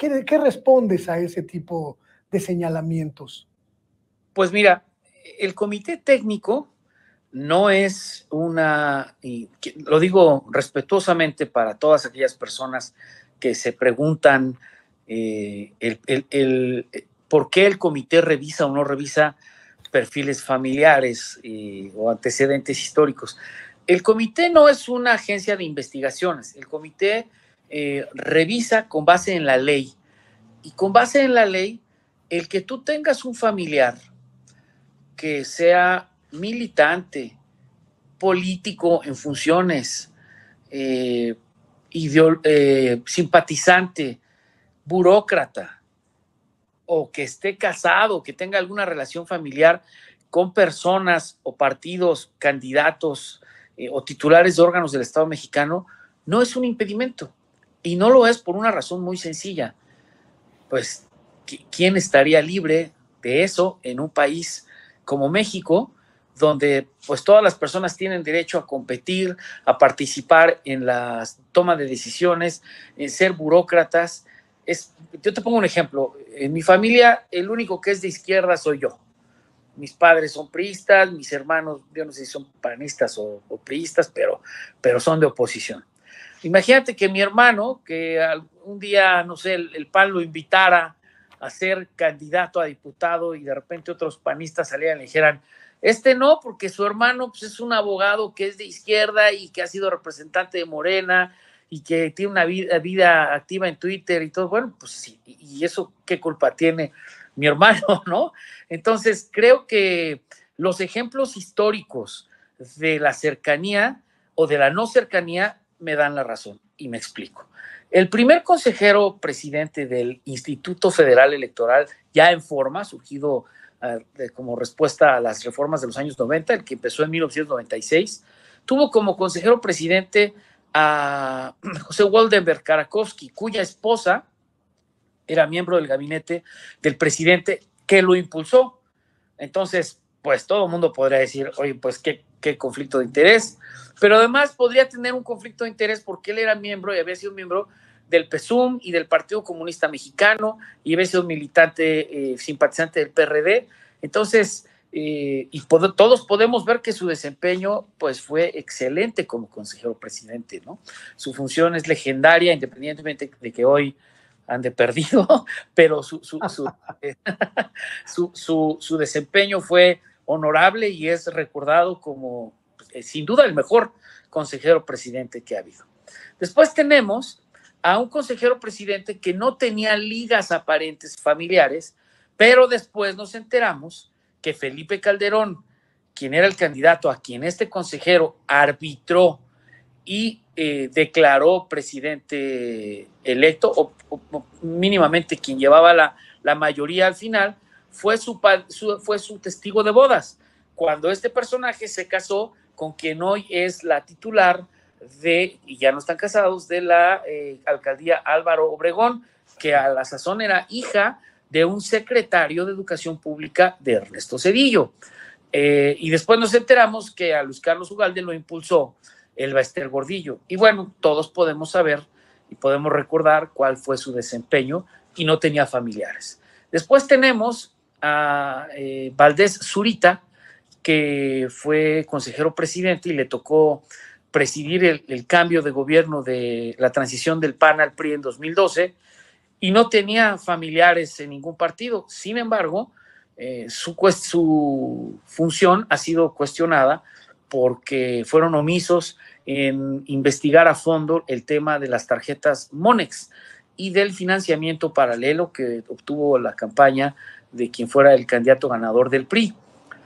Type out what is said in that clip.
¿Qué, respondes a ese tipo de señalamientos? Pues mira, el comité técnico no es una, lo digo respetuosamente para todas aquellas personas que se preguntan eh, el, por qué el comité revisa o no revisa perfiles familiares eh, o antecedentes históricos. El comité no es una agencia de investigaciones, el comité eh, revisa con base en la ley. Y con base en la ley, el que tú tengas un familiar que sea militante, político en funciones, eh, eh, simpatizante, burócrata, o que esté casado, que tenga alguna relación familiar con personas o partidos, candidatos o titulares de órganos del Estado mexicano, no es un impedimento. Y no lo es por una razón muy sencilla. Pues, ¿quién estaría libre de eso en un país como México, donde pues todas las personas tienen derecho a competir, a participar en la toma de decisiones, en ser burócratas? Es, yo te pongo un ejemplo. En mi familia, el único que es de izquierda soy yo. Mis padres son priistas, mis hermanos, yo no sé si son panistas o, o priistas, pero, pero son de oposición. Imagínate que mi hermano, que un día, no sé, el, PAN lo invitara a ser candidato a diputado y de repente otros panistas salieran y le dijeran, este no, porque su hermano pues, es un abogado que es de izquierda y que ha sido representante de Morena y que tiene una vida activa en Twitter y todo. Bueno, pues sí, y eso qué culpa tiene mi hermano, ¿no? Entonces, creo que los ejemplos históricos de la cercanía o de la no cercanía me dan la razón y me explico. El primer consejero presidente del Instituto Federal Electoral, ya en forma, surgido ah, como respuesta a las reformas de los años 90, el que empezó en 1996, tuvo como consejero presidente a José Waldenberg Karakowski, cuya esposa era miembro del gabinete del presidente que lo impulsó. Entonces, pues todo el mundo podría decir, oye, pues qué, qué conflicto de interés, pero además podría tener un conflicto de interés porque él era miembro y había sido miembro del PSUM y del Partido Comunista Mexicano y había sido militante eh, simpatizante del PRD. Entonces, eh, y todos podemos ver que su desempeño pues fue excelente como consejero presidente, ¿no? Su función es legendaria, independientemente de que hoy ande perdido, pero su, su, eh, su, su, su desempeño fue honorable y es recordado como eh, sin duda el mejor consejero presidente que ha habido. Después tenemos a un consejero presidente que no tenía ligas aparentes familiares, pero después nos enteramos que Felipe Calderón, quien era el candidato a quien este consejero arbitró y eh, declaró presidente electo, o, mínimamente quien llevaba la, la mayoría al final, fue su, fue su testigo de bodas, cuando este personaje se casó con quien hoy es la titular de, y ya no están casados, de la eh, alcaldía Álvaro Obregón, que a la sazón era hija de un secretario de Educación Pública de Ernesto Cedillo. Eh, y después nos enteramos que a Luis Carlos Ugalde lo impulsó el Baester Gordillo. Y bueno, todos podemos saber y podemos recordar cuál fue su desempeño y no tenía familiares. Después tenemos a eh, Valdés Zurita, que fue consejero presidente y le tocó presidir el, cambio de gobierno de la transición del PAN al PRI en 2012 y no tenía familiares en ningún partido. Sin embargo, eh, su, su función ha sido cuestionada porque fueron omisos en investigar a fondo el tema de las tarjetas Monex y del financiamiento paralelo que obtuvo la campaña de quien fuera el candidato ganador del PRI.